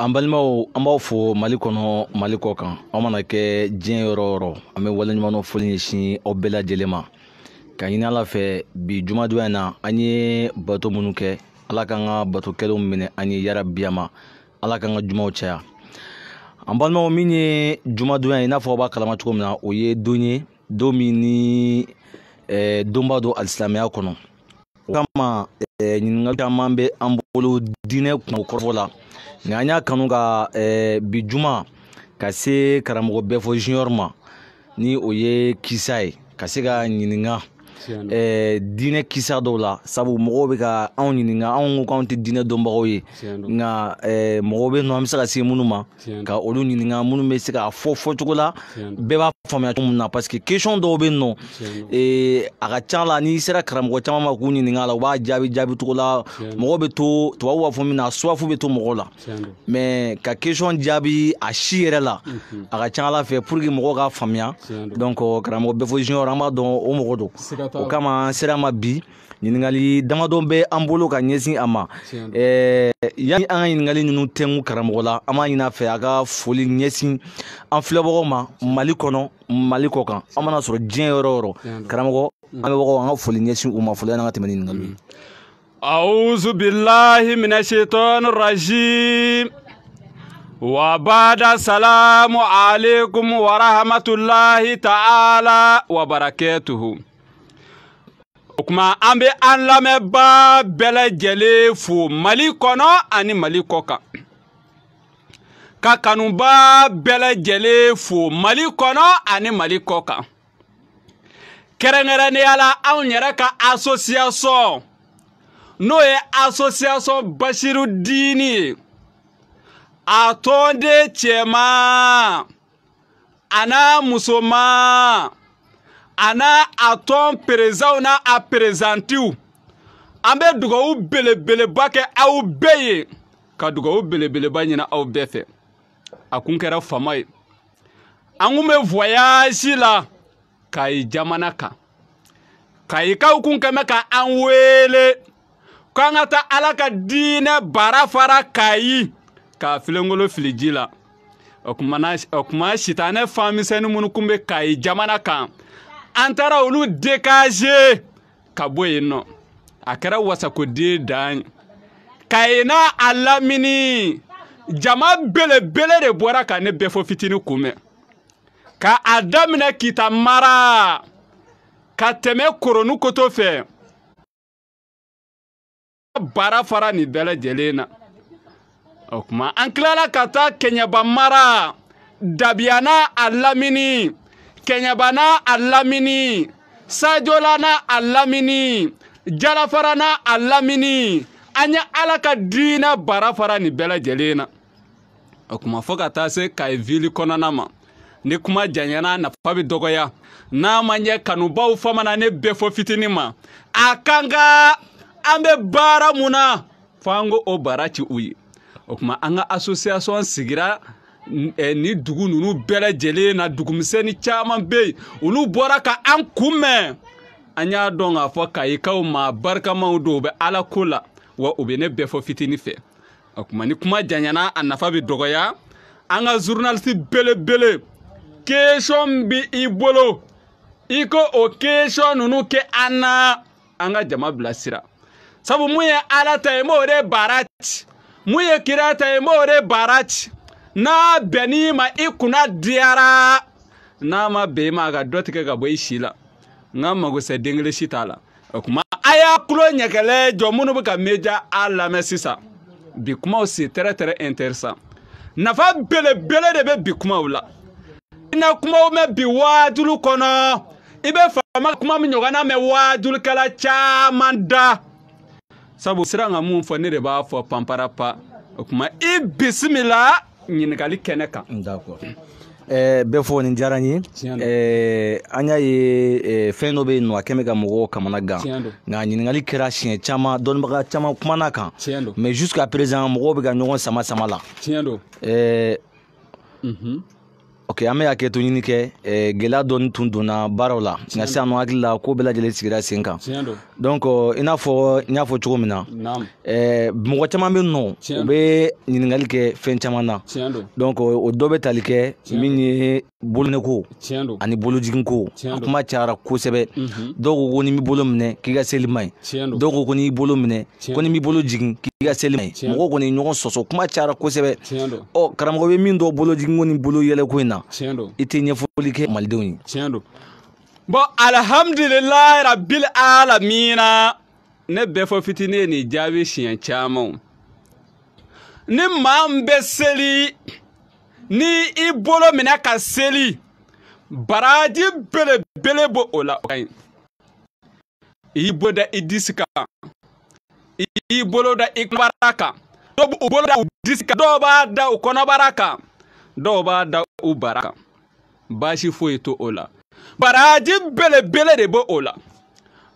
an balimaw an b'aw fo mali kɔnɔ mali kɔ kan aw mana kɛ diɲɛ yɔrɔ yɔrɔ an bɛ waleɲuman foli ɲɛsin aw bɛɛ lajɛlen ma ka ɲini ala fɛ bi jumadon na an ye bato minnu kɛ ala k'an ka bato kɛlenw minɛ an ye yarabiya ma ala k'an ka jumaw caya an balimaw min ye jumadon ye i n'a fɔ aw b'a kalama cogo min na o ye don ye don min ni eh, donba don alisilamɛya kɔnɔ o kama eh, ɲininkali caman bɛ an bolo diinɛ kungo la nka an y'a kanu ka eh, bi juma ka se karamɔgɔ bɛɛ fɔ junior ma ni o ye kisa ye ka se ka ɲininka Eh, diinɛ kisa dɔw la sabu mɔgɔw bɛ ka anw ɲininka anw ko k'anw tɛ diinɛ dɔnbagaw ye nka eh, mɔgɔw bɛ nɔ an bɛ se ka se minnu ma ka olu ɲininka minnu bɛ se k'a fɔ fɔcogo la bɛɛ b'a faamuya cogo min na parce que question dɔw bɛ yen nɔ eh, a ka ca la n'i sera karamɔgɔ caman ma k'u ɲininka a la u b'a jaabi jaabi cogo la mɔgɔw bɛ to tubabu b'a fɔ min na suwafu bɛ to mɔgɔw la mɛ ka question jaabi a si yɛrɛ la a ka ca ala fɛ pour que mɔgɔw k'a faamuya donc euh, karamɔgɔ bɛɛ fɔ junior an b'a dɔn o mɔgɔ don. o kama an sera ma bi ɲiningali damadɔ bɛ an bolo ka ɲɛsin a ma yani an ka ɲiningali ninnu tɛnku karamɔgɔ la an b'a ɲini a fɛ a ka foli ɲɛsin an filɛbagaw ma mali kɔnɔ mali kɔ kan an mana sɔrɔ diɲɛ yɔrɔ yɔrɔ karamɔgɔ mm. an bɛbagaw an ka foli ɲɛsin u ma fɔlɔ yan an ka tɛmɛ ɲininkali أعوذ بالله من الشيطان الرجيم وبعد السلام عليكم ورحمة الله تعالى وبركاته o kuma an bɛ an lamɛnbaa bɛɛ lajɛlen fo mali kɔnɔ ani mali kɔ kan ka kanuba bɛɛ lajɛlen fo mali kɔnɔ ani mali kɔ kan kɛrɛnkɛrɛnnenya la anw yɛrɛ ka asosiyasɔn n'o ye asosiyasɔn basiru diini ye a tɔnden cɛman a n'a musoman a n'a a tɔn perezanw n'a a perezantiw an bɛ dugawu belebeleba kɛ aw bɛɛ ye ka dugawu belebeleba ɲini aw bɛɛ fɛ a kun kɛra fama ye an kun bɛ voyage la k'a ye jamana kan k'a ye k'aw kun kɛmɛ ka an wele k'an ka taa ala ka diinɛ bara fara k'a yi k'a filenkolo fili ji la o tuma sitanɛ fan misɛnnin minnu kun bɛ k'a ye jamana kan an taara olu dekaze ka bɔ yen nɔ a kɛra wasakoden dan ka yen n'a a lamini jama belebele de bɔra ka ne bɛɛ fɔ fitinin kunbɛn ka a daminɛ kita mara ka tɛmɛ koronu koto fɛ baara fara nin bɛɛ lajɛlen na o tuma an tilala ka taa kɛɲɛba mara dabiya a lamini kɛɲɛbana a lamini sajolana a lamini jalafarana a lamini an ye ala ka diinɛ bara fara nin bɛɛ lajɛlen na o kuma fɔ ka taa se kaye vili kɔnɔna ma ni kuma janyana nafa bɛ dɔgɔya n'a ma ɲɛ kanubaw famana ne bɛɛ fɔ fitinin ma a kan ka an bɛ baara mun na fo an k'o bara ci u ye o kuma an ka asosiyasɔn sigira Eh, nin dugu ninnu bɛɛ lajɛlen na dugumisɛnnin caman bɛ yen olu bɔra ka an kunbɛn an y'a dɔn k'a fɔ kayikaw maa barikamaw don u bɛ ala ko la wa u bɛ ne bɛɛ fɔ fitinin fɛ a kuma ni kuma janyana a nafa bɛ dɔgɔya an ka zurunalisi belebele kesɔn bɛ i bolo i ko o kesɔn ninnu kɛ an na an ka jama bilasira sabu mun ye ala ta ye m'o de baara ci mun ye kira ta ye m'o de baara ci. n'a bɛnn'i ma i kunna diyara n'a ma bɛn i ma a ka dɔ tigɛ ka bɔ i si la n ka magosɛ den kelen si t'a la o kuma a y'a tulo ɲɛgɛlɛ jɔ minnu bɛ ka meja a lamɛn sisan bi kumaw se tɛrɛ tɛrɛ intéressant nafa belebele de bɛ bi kumaw la i na kumaw mɛn bi waajulu kɔnɔ i bɛ faama kuma min ɲɔgɔnna mɛn waajulikɛla caman da sabu sira ka mun fɔ ne de b'a fɔ panparapa o kuma i bisimila ɲininkali kɛnɛ kan bɛɛ fɔ nin diyara n ye an y'a ye fɛn dɔ bɛ yen nɔ a kɛmɛ ka mɔgɔw kamana gan nka ɲininkali kɛra siɲɛ caman dɔnnibaga caman kumana kan mais jusqu'à présent mɔgɔw bɛ ka ɲɔgɔn sama sama la ok an be hakɛ to ɲini kɛ eh, gwɛlɛya dɔɔni tun donna baaraw la nka sisan nɔ hakili la ko bɛɛ lajɛlen sigira sen kan donc euh, i n'a fɔ n y'a fɔ cogo min na eh, mɔgɔ caaman be nɔ u be ɲiningali kɛ fɛn caaman na donc euh, o dɔ be tali kɛ min ye bolonɛko ani bolojiginko a kuma cayara kosɛbɛ dɔw ko ko ni mi bolo minɛ k'i ka seli man ɲi dɔw ko ko n'i bolo minɛ ko ni mi bolo jigin i ka seli ma ye mɔgɔw kɔni ɲɔgɔn sɔsɔ kuma cayara kosɛbɛ ɔ karamɔgɔ bɛ min dɔn bolojiginko ni boloyɛlɛko in na i tɛ ɲɛfɔli kɛ malidenw ye bɔn alihamdulilayi rabil alamina ne bɛɛ fɔ fitinin ye nin jaabi siɲɛ camanw ni maa min bɛ seli ni i bolo minɛ ka seli baraji belebele bɔ o la o ka ɲi i bɔ da i disi kan i bolo da i kɔnɔbara kan dɔw b'u bolo u disi kan dɔw b'a da u kɔnɔbara kan dɔw b'a da u bara kan baasi foyi to o la baraji belebele de bɛ la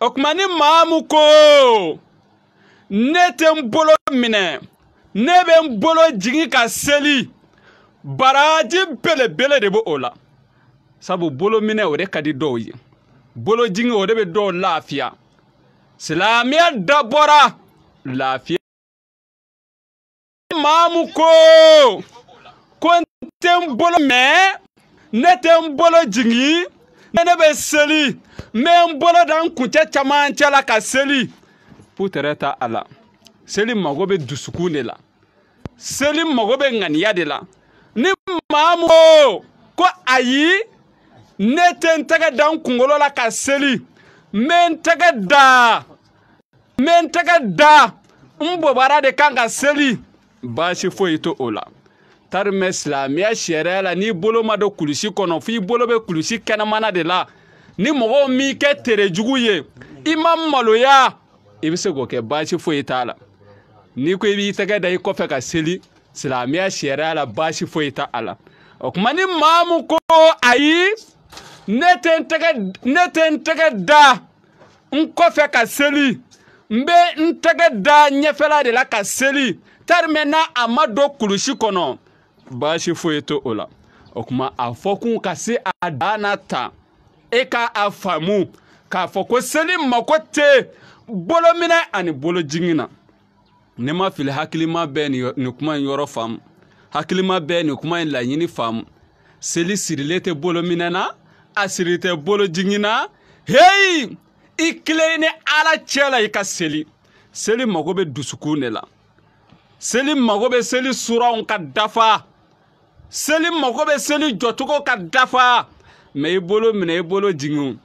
o tuma ni maa min ko ne tɛ n bolo minɛ ne bɛ n bolo jigin ka seli baraji belebele de bɛ o la sabu bolominɛ o de ka di dɔw ye bolojigi o de bɛ dɔw lafiya silamɛya dabɔra. lafiya maamu ko ko n tɛ n bolo mɛ ne tɛ n bolo jigin ne bɛ seli n bɛ n bolo da n kuncɛ camancɛ la ka seli putɛrɛ ta a la seli mago bɛ dusukun de la seli mago bɛ ŋaniya de la ni maamu ko ko ayi ne tɛ n tɛgɛ da n kunkolo la ka seli n bɛ n tɛgɛ da n bɛ n tɛgɛ da n bobara de kan ka seli baasi foyi to o la tari mɛ silamɛya sariya la n'i bolo ma don kulusi kɔnɔ f'i bolo bɛ kulusi kɛnɛmana de la ni mɔgɔw m'i kɛ terejugu ye i ma maloya i bɛ se k'o kɛ baasi foyi t'a la n'i ko i b'i tɛgɛ da i kɔfɛ ka seli silamɛya sariya la baasi foyi t'a la o tuma ni maa min ko ayi ne tɛ n tɛgɛ ne tɛ n tɛgɛ da n kɔfɛ ka seli. n bɛ n tɛgɛ da ɲɛfɛla de la ka seli tarimɛ n'a a ma don kulusi kɔnɔ baasi foyi to o la o kuma a fɔkun ka se a daa n'a ta e k'a a faamu k'a fɔ ko seli mako tɛ bolominɛ ani bolojigin na ne ma fili hakilima bɛ nin kuma in yɔrɔ faamu hakilima bɛ nin kuma in laɲini faamu seli sirile tɛ bolominɛ na a siri tɛ bolojigin na heyi i kelen ni ala cɛ la i ka seli seli mago bɛ dusukun de la seli mago bɛ seli suranw ka dafa seli mago bɛ seli jɔcogo ka dafa mɛ i bolo minɛ i bolo jigin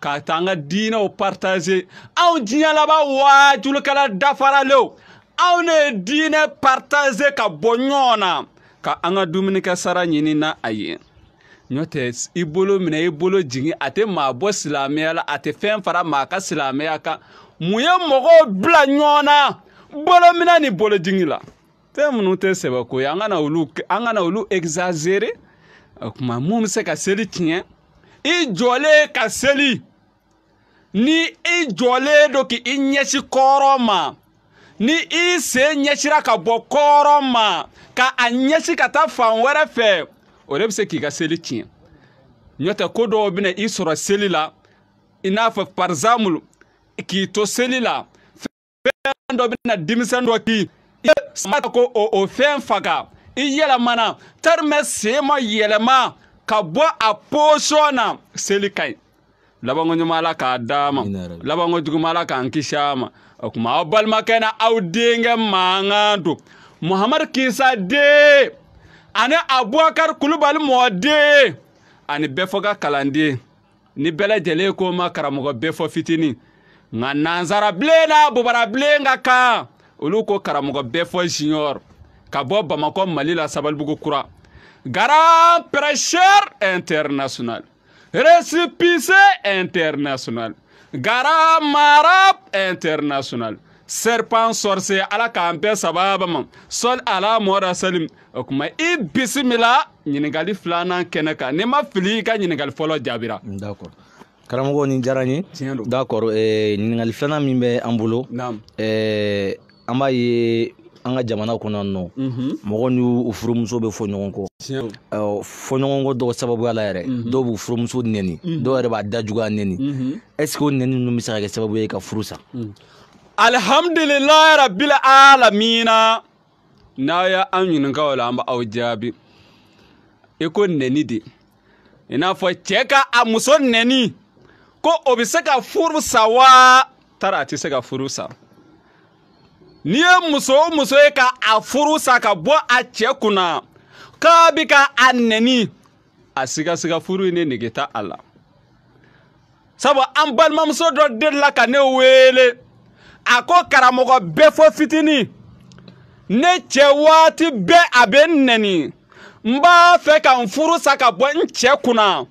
k'a ta an ka diinɛw partaze anw diɲɛ laban waajulikɛla dafaralew anw ne ye diinɛ partaze ka bɔ ɲɔgɔn na ka an ka dumunikɛ sara ɲini na a ye ɲɔ tɛ i bolo minɛ i bolo jigin a tɛ maa bɔ silamɛya la a tɛ fɛn fara maa ka silamɛya kan mun ye mɔgɔw bila ɲɔgɔn na bolomina ni bolojigi la fɛn minnu tɛ sɛbɛko ye an kana olu an kana olu exagere o kuma mun bɛ se ka seli tiɲɛ i jɔlen ka seli ni i jɔlen don k'i ɲɛsin kɔrɔ ma ni i sen ɲɛsira ka bɔ kɔrɔ ma ka a ɲɛsin ka taa fan wɛrɛ fɛ o de bɛ se k'i ka seli tiɲɛ n'o tɛ ko dɔw bɛ na i sɔrɔ seli la i n'a fɔ par exemple k'i to seli la fɛn dɔ bɛ na denmisɛn dɔ k'i ye sama ko o o fɛn faga i yɛlɛmana tari mɛ sen ma yɛlɛma ka bɔ a posɔn na seli ka ɲi labanko ɲuman ala k'a d'a ma labanko juguman ala k'an kisi a ma o tuma aw balimakɛ na aw denkɛ mankan don muhamadu kisa den. ani abubakar kulubali mɔden ani bɛɛ fɔ ka kalanden ni bɛɛ lajɛlen ko ma karamɔgɔ bɛɛ fɔ fitinin nka nansara bilen na bobara bilen ka kan olu ko karamɔgɔ bɛɛ fɔ junior ka bɔ bamakɔ mali la sabalibugu kura grand prêcheur international récépissé international grand marabe international sɛripan sɔrise ala k'an bɛɛ sababa ma sɔli ala mɔra salim o kuma i bisimila ɲininkali filanan kɛnɛ kan n'i ma fili i ka ɲininkali fɔlɔ jaabira. Mm, d'accord karamɔgɔ nin diyara n ye. tiɲɛ don d'accord ɛɛ eh, ɲininkali filanan min bɛ an bolo. naam ɛɛ eh, an b'a ye an ka jamana kɔnɔ nɔ mhm. mɔgɔ n'u furumuso bɛ fɔ ɲɔgɔn kɔ fɔ ɲɔgɔn kɔ dɔw sababuya la yɛrɛ mhm. dɔw b'u furumuso nɛni mhm. dɔw yɛrɛ b'a da juguya nɛni est ce que o nɛni ninnu bɛ se ka kɛ sababu ye ka furu sa. alhamdulillahi rabbil alamina na ya an ɲininka o la an ba aw jaabi i ko nɛni de i n'a fɔ cɛ ka a muso nɛni ko o bɛ se ka furu sa wa tara a tɛ se ka furu sa n'i ye muso o muso ye ka a furu sa ka bɔ a cɛ kunna k'a bɛ ka a nɛni a siga furu ye ne nege ta a la sabu an balimamuso dɔ delila ka ne wele a ko karamɔgɔ bɛɛ fɔ fitinin ne cɛ waati bɛɛ a bɛ n nɛni n b'a fɛ ka n furu sa ka bɔ n cɛ kunna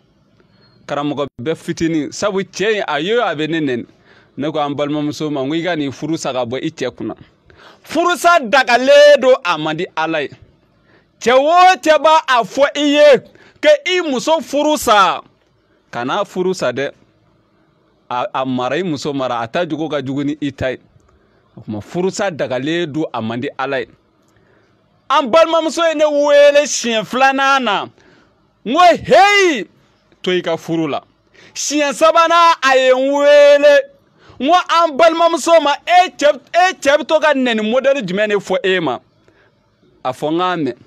karamɔgɔ bɛɛ fitinin sabu cɛ in a ye a bɛ ne nɛni ne ko an balimamuso ma n ko i ka nin furu sa ka bɔ i cɛ kunna furusa dagalen don a man di ala ye cɛ o cɛ b'a a fɔ i ye ka i muso furu sa kana furu sa dɛ a mara i muso mara a ta jogo ka jugu ni i ta ye o kuma furusa dagalen don a man di ala ye an balimamuso ye ne wele siɲɛ filanan na n ko heyi to i ka furu la siɲɛ sabanan a ye n wele n ko an balimamuso ma e cɛ e cɛ bɛ to ka nɛni modɛli jumɛn de fɔ e ma a fɔ n k'a mɛn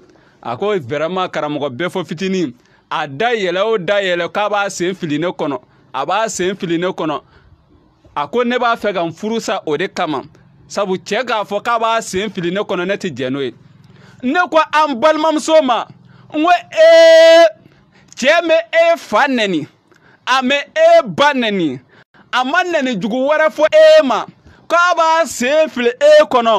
a ko vɛrɛma karamɔgɔ bɛɛ fɔ fitinin a da yɛlɛ o da yɛlɛ k'a b'a sen fili ne kɔnɔ a b'a sen fili ne kɔnɔ a ko ne b'a fɛ ka n furu sa o de kama sabu cɛ k'a fɔ k'a b'a sen fili ne kɔnɔ ne tɛ jɛn n'o ye ne ko an balimamuso ma n ko ee cɛ bɛ e fa nɛni a bɛ e ba nɛni a ma nɛni jugu wɛrɛ fɔ e ma k'a b'a sen fili e kɔnɔ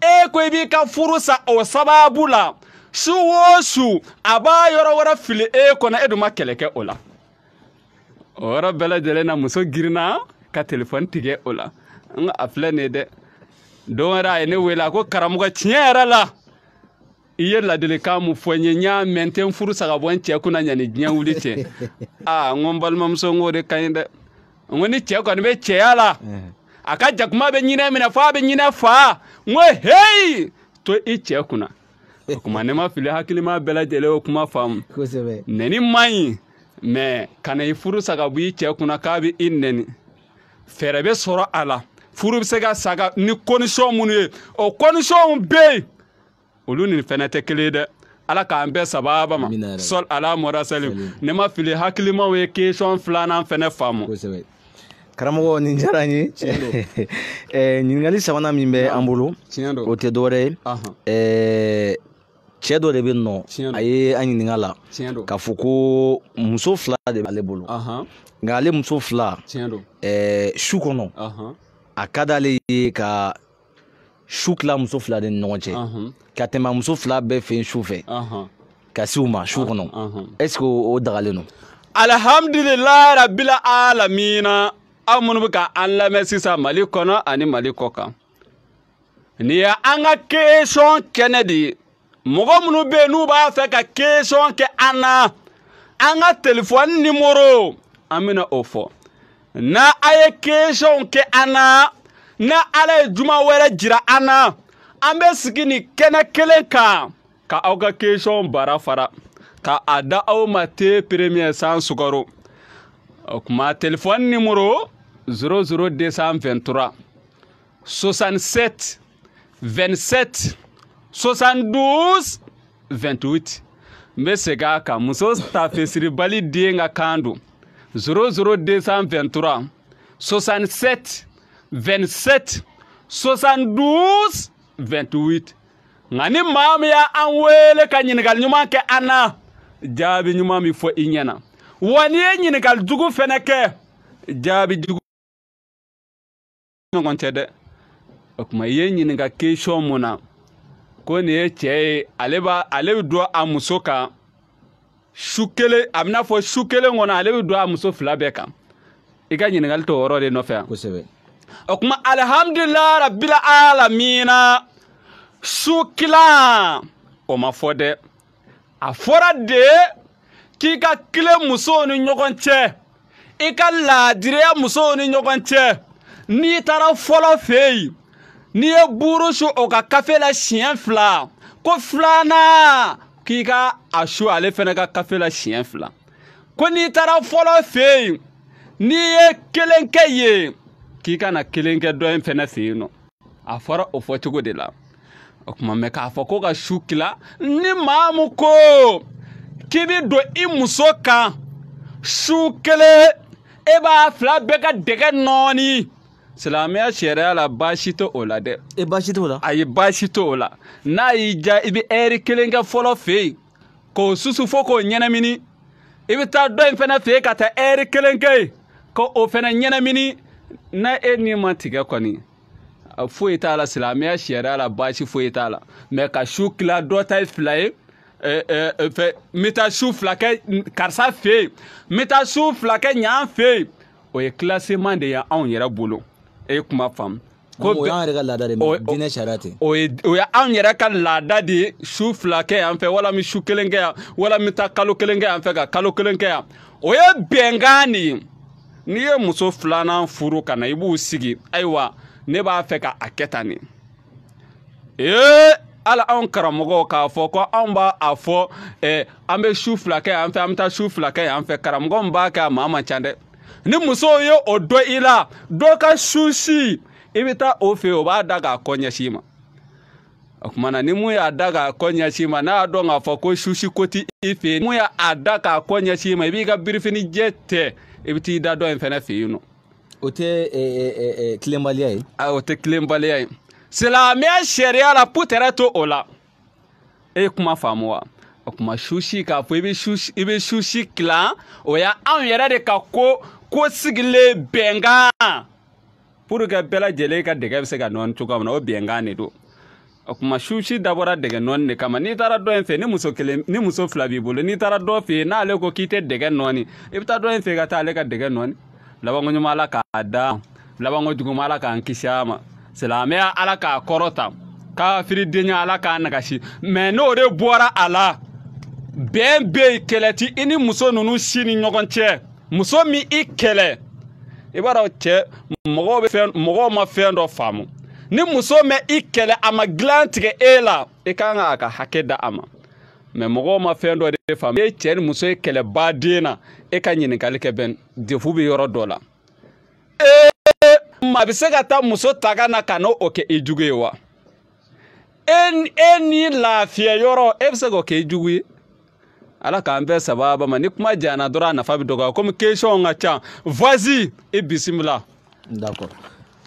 e ko i b'i ka furu sa o sababu la su o su a b'a yɔrɔ wɛrɛ fili e kɔnɔ e dun ma kɛlɛ kɛ o la o yɔrɔ bɛɛ lajɛlen na muso girinna ka telefɔni tigɛ o la n ko a filɛ nin ye dɛ don wɛrɛ a ye ne wele a ko karamɔgɔ tiɲɛ yɛrɛ la i ye ladilikan mun fɔ n ye n y'a mɛn tɛ n furu sa ka bɔ n cɛ kunna ɲani diɲɛ wuli cɛ aa n ko n balimamuso n k'o de ka ɲi dɛ n ko ni cɛ kɔni bɛ cɛya la a ka jakuma bɛ ɲinɛ minɛ f'a bɛ ɲinɛ fa n ko heyi to i cɛ kunna o kuma ne ma fili hakilima bɛɛ lajɛlen o kuma faamu nɛni man ɲi mɛ kana i furu sa bɔ i cɛ kunna k'a bɛ i nɛni fɛɛrɛ bɛ sɔrɔ a la furu bɛ se ka sa ka ni kondisiyɔn minnu ye o kondisiyɔnw bɛ yen olu ni fɛnɛ tɛ kelen ye dɛ ala k'an bɛɛ sababa ma sɔli ala mɔra salim ne ma fili hakilimaw ye kesɔn filanan fɛnɛ faamu. karamɔgɔ nin diyara n ye ɲininkali sabanan min bɛ an bolo o tɛ dɔwɛrɛ ye cɛ dɔ de bɛ nɔ a ye an ɲininka la k'a fɔ ko muso fila de b'ale bolo nka ale muso fila su kɔnɔ a ka d'ale ye ka su tila muso fila de ni ɲɔgɔn cɛ ka tɛmɛ muso fila bɛɛ fɛ yen su fɛ ka se u ma su kɔnɔ est ce que o dagalen don. alihamdulilayi rabila alamina aw minnu bɛ ka an lamɛn sisan mali kɔnɔ ani mali kɔ kan nin ye an ka kesɔn kɛnɛ de ye mɔgɔ minnu bɛ yen n'u b'a fɛ ka kesɔn kɛ an na an ka telefɔni nimoro an bɛna o fɔ. na a ye kesɔnw kɛ an na na ala ye juma wɛrɛ jira an na an bɛ sigi nin kɛnɛ kelen kan ka aw ka kesɔnw bara fara ka a da aw ma te premiɛ san sugaro o kuma telefɔni nimoro 00223 67 27 72 28 n bɛ segin a kan muso tafesiribali den ka kan don 00223 67 27 72 28 nka ni maa min y'an wele ka ɲininkali ɲuman kɛ an na jaabi ɲuman bɛ fɔ i ɲɛna wa n'i ye ɲininkali jugu fɛnɛ kɛ jaabi jugu ɲɔgɔn cɛ dɛ o tuma i ye ɲininka kesɔn mun na ko nin ye cɛ ye ale b'a ale bɛ don a muso kan su kelen a bɛ n'a fɔ su kelen kɔnɔ ale bɛ don a muso fila bɛɛ kan i ka ɲininkali t'o yɔrɔ de nɔfɛ yan. kosɛbɛ. o tuma alihamdulilayi rabila alamina su kilan o ma fɔ dɛ a fɔra de k'i ka kile musow ni ɲɔgɔn cɛ i ka laadiriya musow ni ɲɔgɔn cɛ n'i taara fɔlɔ fɛ yen n'i ye buuru su o ka kafe la siɲɛ fila ko filanan. k'i ka a su ale fɛnɛ ka kafe la siɲɛ fila ko n'i taara fɔlɔ fɛ yen n'i ye kelen kɛ yen k'i ka na kelen kɛ dɔ in fɛnɛ fɛ yen nɔ a fɔra o fɔcogo de la o kuma mɛ k'a fɔ ko ka su kila ni maa mu ko k'i bi don i muso kan su kelen e b'a fila bɛɛ ka dɛgɛ nɔɔni silamɛya sariya la baasi tɛ o la dɛ. e baasi t'o la. ayi baasi t'o la n'a y'i diya i bɛ ɛri kelen kɛ fɔlɔ fɛ yen k'o susu fo k'o ɲɛnamini i bɛ taa dɔ in fana fɛ yen ka taa ɛri kelen kɛ yen k'o fana ɲɛnamini n'a e ni ma tigɛ kɔni foyi t'a la silamɛya sariya la baasi foyi t'a la mɛ ka su tila dɔ ta ye fila ye. fɛ n bɛ taa su fila kɛ karisa fɛ yen n bɛ taa su fila kɛ ɲan fɛ yen o ye kilasema de ye yɛrɛ bolo. e kuma faamu o yɛrɛ ka laada de ye diinɛ sariya tɛ. anw yɛrɛ ka laada de ye su fila kɛ yan fɛ wala mi su kelen kɛ yan wala kalo kelen kɛ yan fɛ ka kalo kelen kɛ yan o ye bɛnkan de ye n'i ye muso filanan furu ka na i b'u sigi ayiwa ne b'a fɛ ka a kɛ tan de ee anw karamɔgɔw k'a fɔ ko anw b'a a fɔ an bɛ su fila kɛ yan fɛ an bɛ taa su fila kɛ yan fɛ karamɔgɔ min b'a kɛ a maa man ca dɛ ni musow ye o dɔ i la dɔ ka susi i bɛ taa o fɛ yen o b'a da k'a kɔ ɲɛsin ma o tuma na ni mun y'a da k'a kɔ ɲɛsin i ma n'a y'a dɔn k'a fɔ ko susi ko ti i fɛ mun y'a da k'a kɔ ɲɛsin i ma i b'i ka birifini jɛ tɛ i bɛ t'i da dɔ in fana fɛ yen nɔ. o tɛ eh, tilenbaliya eh, eh, ye. ayi o tɛ tilenbaliya ye silamɛya sariya la putɛrɛ to o la e ye kuma faamu wa. o tuma susi k'a fɔ i bɛ susi i bɛ susi kilan o y'anw yɛrɛ de ka ko ko sigilen bɛnkan pour que bɛɛ lajɛlen ka dɛgɛ bɛ se ka nɔɔni cogoya min na o bɛnkan de don kuma susi dabɔra dɛgɛ nɔɔni de kama n'i taara dɔ in ni muso kelen ni muso fila bolo n'i taara dɔ fɛ yen n'ale ko k'i tɛ dɛgɛ nɔɔni i bɛ taa dɔ in fɛ ka taa ale ka dɛgɛ nɔɔni labanko ɲuman ala k'a da labanko juguman ala k'an kisi a ma ala k'a kɔrɔta kafiridenya ala k'a nagasi mɛ n'o de bɔra a la bɛn bɛ muso ninnu si ni muso min i kɛlɛ i b'a dɔn cɛ mɔgɔw bɛ fɛn mɔgɔw ma fɛn dɔ faamu ni muso mɛ i kɛlɛ a ma dilan tigɛ e la i kan ka a ka hakɛ da a ma mɛ mɔgɔw ma fɛn dɔ de faamu e cɛ ni muso ye kɛlɛ baden na e ka ɲininkali kɛ bɛn defu bɛ yɔrɔ dɔ la ee maa bɛ se ka taa muso ta ka na ka n'o kɛ i jugu ye wa e, e ni lafiya yɔrɔ e bɛ se k'o kɛ i jugu ye. ala k'an bɛɛ sababa ma ni kuma jana dɔrɔn a nafa bi dɔgɔya komi question ka ca voici i bisimila. d'accord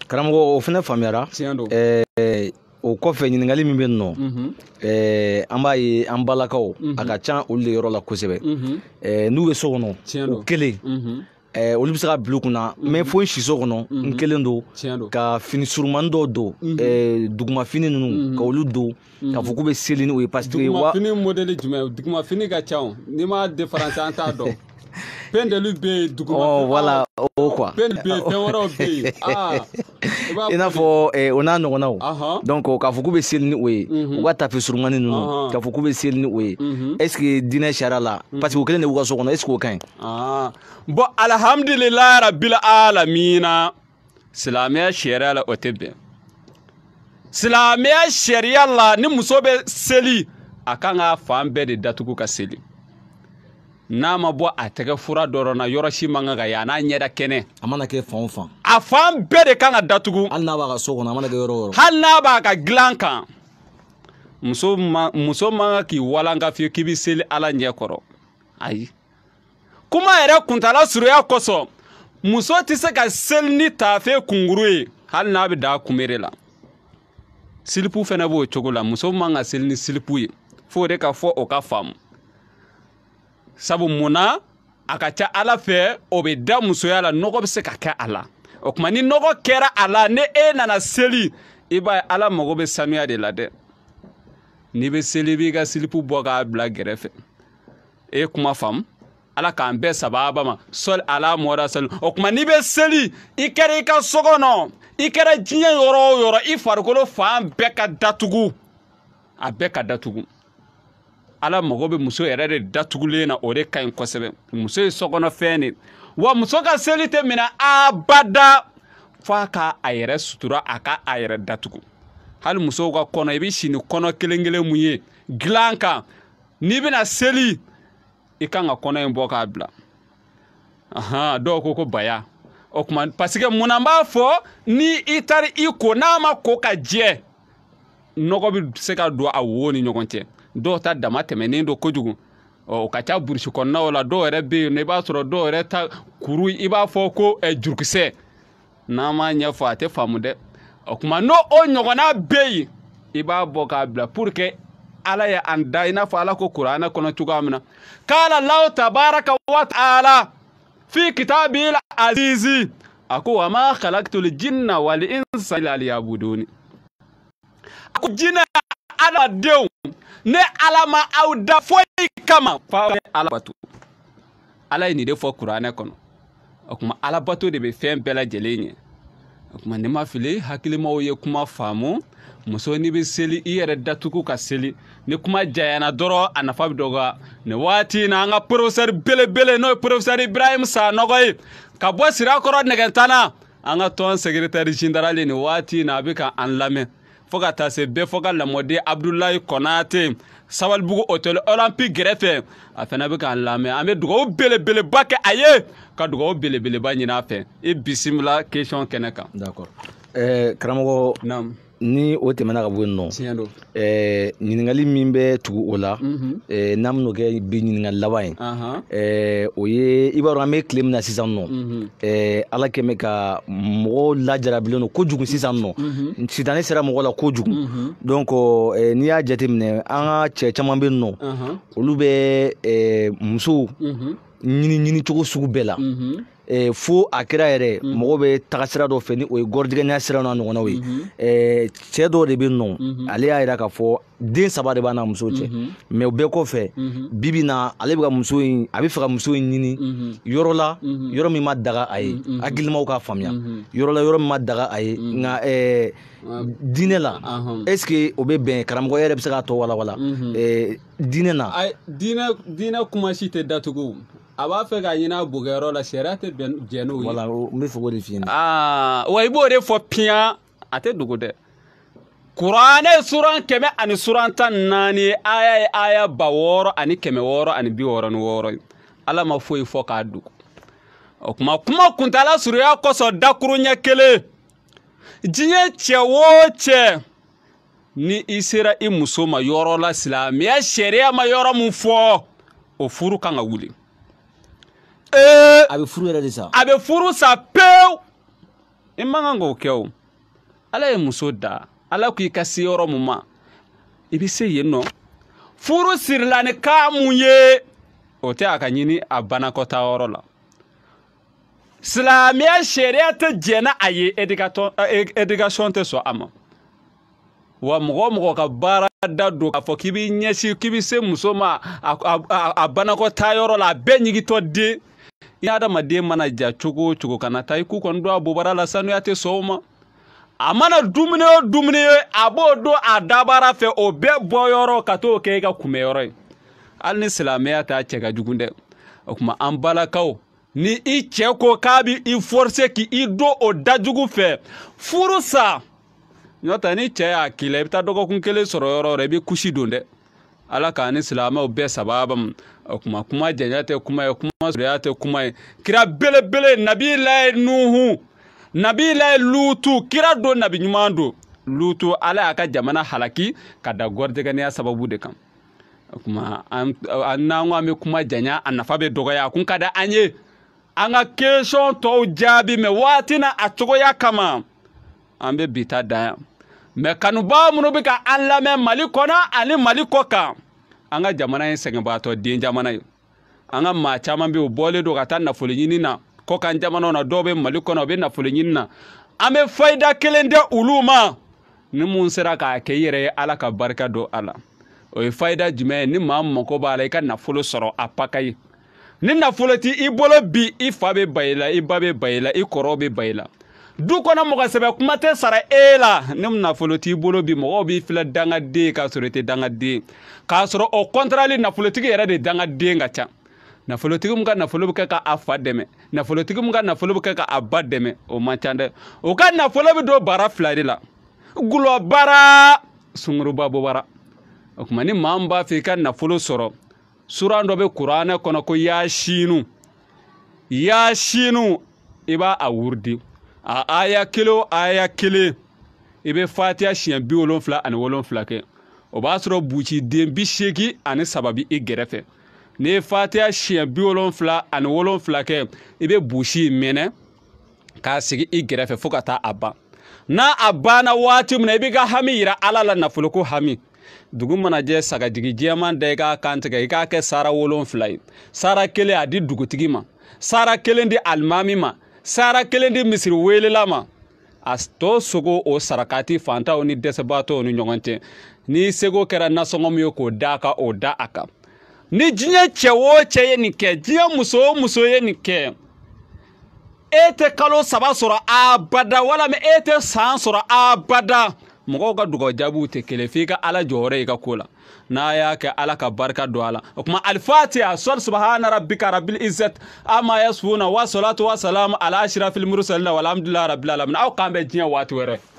karamɔgɔ o fɛnɛ faamuyara. o kɔfɛ ɲiningali min be yen nɔ. Mhm. an b'a ye an balakaw. a mhm. ka can olu le yɔrɔ la kosɛbɛ. Mhm. n'u ye so kɔnɔ. o kelen. Eh, olu bɛ se ka bila u kunna mɛ mhm. fo n siso kɔnɔ n mhm. kelen don ka fini surumani dɔw don mhm. eh, dugumafini ninnu ka olu don k'a fɔ k'u bɛ seli ni o ye parce que wa dugumafini modèle jumɛn dugumafini ka ca o n'i m'a différencier an t'a dɔn pɛndɛliw bɛ yen duguma oh, voilà o ah. oh, quoi pɛndɛliw bɛ yen fɛn wɛrɛw bɛ yen i n'a fɔ o n'a ɲɔgɔnnaw donc oh, k'a fɔ k'u bɛ seli ni o ye mhm. u ka tafe surunmani ninnu ah, ah. k'a fɔ k'u bɛ seli ni o ye mhm. est ce que diinɛ sariya la mhm. parce que o kelen de b'u ka so kɔnɔ est ce que o ka ɲi. bɔn alihamdulilayi rabili alamina silamɛya sariya la o tɛ bɛn silamɛya sariya la ni muso bɛ seli a kan ka fan bɛɛ de datugu ka seli. n'a ma bɔ a tɛgɛ fura dɔrɔn na yɔrɔ si man kan ka ye a n'a ɲɛda kɛnɛ a mana kɛ fan o fan a fan bɛɛ de kan ka datugu hali n'a b'a ka so kɔnɔ a mana kɛ yɔrɔ o yɔrɔ hali n'a b'a ka dilan kan muso ma muso man kan k'i walanka fiyewu k'i bɛ seli ala ɲɛ kɔrɔ ayi kuma yɛrɛ kuntala surunya kosɔn muso tɛ se ka seli ni taafe kunkuru ye hali n'a bɛ da kunbere la silipu fana b'o cogo la muso man ka seli ni silipu ye fo de ka fɔ o ka faamu sabu munna a ka ca ala fɛ o bɛ da musoya la nɔgɔ bɛ se ka kɛ a la o kuma ni nɔgɔ kɛra a la ni e nana seli i b'a ye ala mago bɛ sanuya de la dɛ n'i bɛ seli i b'i ka silipu bɔ k'a bila gɛrɛfɛ e kuma faamu ala k'an bɛɛ sababa ma sɔli ala mɔra sɔli o kuma n'i bɛ seli i kɛra i ka so kɔnɔ i kɛra diɲɛ yɔrɔ o yɔrɔ i farikolo fan bɛɛ ka datugu a bɛɛ ka datugu ala mago bɛ muso yɛrɛ de datugulen na o de ka ɲi kosɛbɛ muso ye sɔkɔnɔfɛn de wa muso ka seli tɛ minɛ abada f'a ka a yɛrɛ sutura a ka a yɛrɛ datugu hali musow ka kɔnɔ i bɛ si ni kɔnɔ kelen kelen mun ye dilan kan n'i bɛna seli i kan ka kɔnɔ in bɔ k'a bila dɔw ko ko baya o tuma paseke munna n b'a fɔ ni i taara i ko n'a ma ko ka jɛ nɔgɔ bɛ se ka don a wo ni ɲɔgɔn cɛ dɔw ta dama tɛmɛnen do kojugu o ka ca burusi kɔnɔnaw la dɔw yɛrɛ bɛ yen i b'a sɔrɔ dɔw yɛrɛ ta kuru i b'a fɔ ko jurukisɛ n'an m'a ɲɛfɔ a tɛ faamu dɛ o tuma n'o o ɲɔgɔnna bɛ yen i b'a bɔ k'a bila puruke ala ye an da i n'a fɔ ala ko kuranɛ kɔnɔ cogoya min na k'ala law tabaraka wa ta'ala fi kitabil azizi a ko wa ma khalaqtul jinna wal insa illa liyabuduni a ko jinɛ adamadenw ne ala ma aw da foyi kama f'aw bɛ ala bato ala ye nin de fɔ kuranɛ kɔnɔ o tuma ala bato de bɛ fɛn bɛɛ lajɛlen ɲɛ o tuma ne ma fili hakilimaw ye kuma faamu muso n'i bɛ seli i yɛrɛ datugu ka seli ni kuma janyana dɔrɔn a nafa bɛ dɔgɔya nin waati in na an ka porofɛsɛri belebele n'o ye porofɛsɛri ibrahim sanɔgɔ ye ka bɔ sirakɔrɔ nɛgɛntana an ka tɔn sekiretɛri jindarali nin waati in na a bɛ ka an lamɛn fɔɔ ka taa se bɛɛ fɔɔ ka lamɔden abdulayi kɔnate sabalibugu hôtel olympique gɛrɛfɛ a fɛnɛ bɛ k'an lamɛn an bɛ dugawu belebeleba kɛ a ye ka dugawu belebeleba ɲini a fɛ i bisimila question kɛnɛ kan. d'accord ɛɛ karamɔgɔ. naamu. ni o tɛmɛna ka bɔ yen nɔ ɲiningali min bɛ tugu o la n'an bɛn'o kɛ bi ɲininkali laban ye o ye i b'a dɔn an bɛ tile min na sisan nɔ ala kɛmɛ ka mɔgɔw lajarabilen don kojugu sisan nɔ sitanɛ sera mɔgɔ la kojugu n'i y'a jateminɛ an ka cɛ caman bɛ yen nɔ olu bɛ musow ɲini cogo sugu bɛɛ la Eh, fo a kɛra yɛrɛ mm. mɔgɔ bɛ taga sira dɔ fɛ ni o ye gɔridigɛnya sira n'a ɲɔgɔnnaw ye mm-hmm. eh, cɛ dɔ de bɛ nɔ mm-hmm. ale y'a yira k'a fɔ den saba de b'a n'a muso cɛ mɛ mm-hmm. o bɛɛ kɔfɛ bibi na ale bɛ ka muso in a bɛ fɛ ka muso in ɲini yɔrɔ la yɔrɔ min ma daga a ye hakilimaw k'a faamuya yɔrɔ la yɔrɔ min ma daga a ye nka eh, ah. diinɛ la est ce que o bɛ bɛn karamɔgɔ yɛrɛ bɛ se k'a tɔ walawala diinɛ na diinɛ kuma si tɛ datugu a b'a fɛ ka ɲin'a bugɛyɔrɔ la sariya tɛ bɛn jɛn n'o ye. wala n bɛ fɛ k'o de f'i ɲɛna. Ah, wa i b'o de fɔ piya a tɛ dogo dɛ. kuranɛ suran kɛmɛ ani suran tan ni naani aya ye aya ba wɔɔrɔ ani kɛmɛ wɔɔrɔ ani bi wɔɔrɔ ni wɔɔrɔ ye ala ma foyi fɔ k'a dogo o kuma kuma kuntala surunya kosɔn dakuruɲɛ kelen diɲɛ cɛ o cɛ ni i sera i muso ma yɔrɔ la silamɛya sariya ma yɔrɔ min fɔ o furu kan ka wuli. ee eh. a bɛ furu yɛrɛ de sa a bɛ furu sa pewu i man kan k'o kɛ o ala ye muso da ala ko i ka se yɔrɔ mun ma i bɛ se yen nɔ furu sirila ni kan mun ye o tɛ a ka ɲini a banakɔtaayɔrɔ la silamɛya sariya tɛ jɛn na a ye eh, éducation tɛ sɔn a ma wa mɔgɔ o mɔgɔ ka baara da don k'a fɔ k'i b'i ɲɛsin k'i bɛ se muso ma a banakɔtaayɔrɔ la a bɛɛ ɲigitɔ den i adamaden mana ja cogo o cogo kana taa i ku kɔni don a bobara la sanuya tɛ sɔn o ma a mana dumuni o dumuni ye a b'o don a dabara fɛ o bɛɛ bɔyɔrɔ ka t'o kɛ i ka kunbɛyɔrɔ ye hali ni silamɛya t'a cɛ ka jugu dɛ o tuma an balakaw ni i cɛ ko k'a bi i forse k'i don o dajugu fɛ furu sa ɲɔ ni cɛ y'a k'i i bɛ taa dɔgɔkun kelen sɔrɔ yɔrɔ yɔrɔ i bɛ kusi don dɛ ala kani ni silamɛw bɛɛ sababam o kuma kuma janya tɛ kuma ye kuma surunya tɛ kuma ye kira belebele nabilayi nuhu nabilayi lutu kira don nabi ɲuman don lutu ala y'a ka jamana halaki ka da gɔrijɛgɛniya sababu de kan kuma an n'an ko an bɛ kuma janya a nafa bɛ dɔgɔya a kun ka di an ye an ka kesɔn tɔw jaabi mɛ waati na a cogoya kama an bɛ bi ta dan yan. mɛ kanuba minnu bɛ ka an lamɛn mali kɔnɔ ani mali kɔ kan an ka jamana ye sɛgɛnbaatɔ den jamana ye an ka maa caman bɛ yen u bɔlen don ka taa nafolo ɲini na kɔkan jamanaw na dɔw bɛ mali kɔnɔ u bɛ nafolo ɲini na an bɛ fayida kelen di olu ma ni mun sera k'a kɛ i yɛrɛ ye ala ka barika don a la o ye fayida jumɛn ye ni maa mako b'a la i ka nafolo sɔrɔ a pa ka ye ni nafolo t'i bolo bi i fa bɛ ba i la i ba bɛ ba i la i kɔrɔw bɛ ba i la du kɔnɔ mɔgɔ sɛbɛ kuma tɛ sara e la ni nafolo t'i bolo bi mɔgɔw b'i filɛ dangaden k'a sɔrɔ i tɛ dangaden k'a sɔrɔ o kɔntarali nafolotigi yɛrɛ de dangaden ka ca nafolotigi min ka nafolo bɛ kɛ k'a fa dɛmɛ nafolotigi min ka nafolo bɛ kɛ k'a ba dɛmɛ o man ca dɛ o ka nafolo bɛ don bara fila de la gulɔ baara sunkuruba bɔ baara o tuma ni maa min b'a fɛ i ka nafolo sɔrɔ suran dɔ bɛ kuranɛ kɔnɔ ko yaasinu yaasinu i b'a a wuridi a aya kelen o aya kelen i bɛ fatiya siɲɛ bi wolonfila ani wolonfila kɛ o b'a sɔrɔ buciden bi seegin ani saba bi i gɛrɛfɛ n'i ye fatiya siɲɛ bi wolonfila ani wolonfila kɛ i bɛ busi in mɛnɛ k'a sigi i gɛrɛfɛ fo ka taa a ban n'a a banna waati min na i b'i ka hami yira ala la nafoloko hami dugu manajɛ sagajigi jɛman da i k'a kan i k'a kɛ sara wolonfila ye sara kelen a di dugutigi ma sara kelen di alimami ma sara kelen di misiri welela ma a tɔ sogo o sarakati fantaw ni dɛsɛbaatɔw ni ɲɔgɔn cɛ ni sego kɛra nasɔngɔ min ye k'o da a kan o da a kan ni diɲɛ cɛ o cɛ ye nin kɛ diɲɛ muso o muso ye nin kɛ e tɛ kalo saba sɔrɔ abada walima e tɛ san sɔrɔ abada mɔgɔw ka dugawu jaabiw tɛ kelen f'i ka ala jɔyɔrɔ i ka ko la n'a y'a kɛ ala ka barika don a la o kuma alifatiya sɔli subahana rabbika rabbil izzat amma yasfuna wa salatu wa salam ala ashrafil mursalina walhamdulillahi rabbil alamin aw k'an bɛ diɲɛ waati wɛrɛ